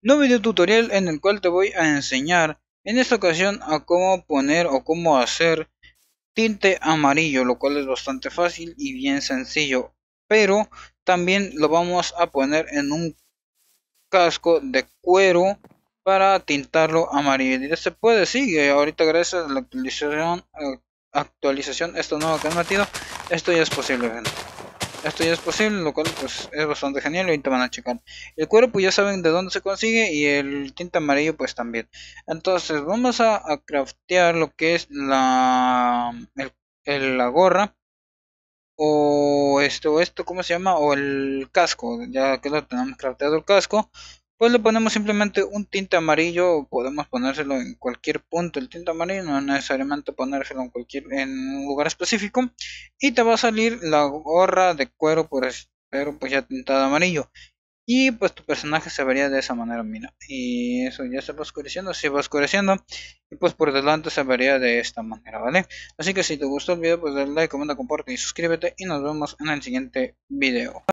No video tutorial en el cual te voy a enseñar en esta ocasión a cómo poner o cómo hacer tinte amarillo, lo cual es bastante fácil y bien sencillo, pero también lo vamos a poner en un casco de cuero para tintarlo amarillo. Y se puede, sigue. Sí, ahorita gracias a la actualización, actualización esto nuevo que han metido, esto ya es posible, esto ya es posible, lo cual pues es bastante genial ahorita van a checar. El cuero pues ya saben de dónde se consigue y el tinta amarillo pues también. Entonces vamos a, craftear lo que es la, la gorra o esto, esto, ¿cómo se llama? O el casco, ya que lo tenemos crafteado el casco, pues le ponemos simplemente un tinte amarillo podemos ponérselo en cualquier punto el tinte amarillo no necesariamente ponérselo en cualquier en un lugar específico y te va a salir la gorra de cuero pues, pero pues ya tintada amarillo y pues tu personaje se vería de esa manera mira y eso ya se va oscureciendo se va oscureciendo y pues por delante se vería de esta manera vale así que si te gustó el video pues dale like comenta comparte y suscríbete y nos vemos en el siguiente video